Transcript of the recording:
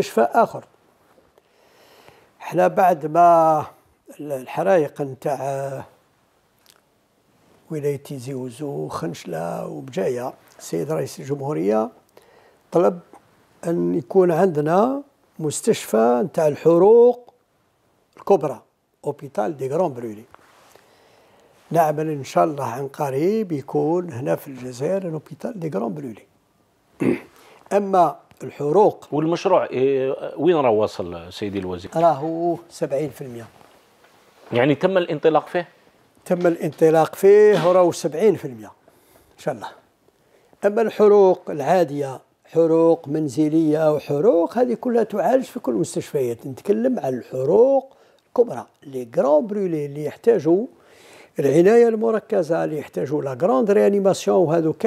مستشفى اخر احنا بعد ما الحرائق نتاع ولايه تيزي وزو خنشله وبجايه السيد رئيس الجمهوريه طلب ان يكون عندنا مستشفى نتاع الحروق الكبرى اوبيتال دي غران برولي نعمل ان شاء الله عن قريب يكون هنا في الجزائر اوبيتال دي غران برولي اما الحروق والمشروع إيه، وين راه واصل سيدي الوزير؟ راهو 70% يعني تم الانطلاق فيه؟ تم الانطلاق فيه راهو 70% ان شاء الله اما الحروق العاديه حروق منزليه وحروق هذه كلها تعالج في كل المستشفيات نتكلم على الحروق الكبرى لي غران برولي اللي يحتاجوا العنايه المركزه اللي يحتاجوا لا غراند ريانيماسيون وهذوك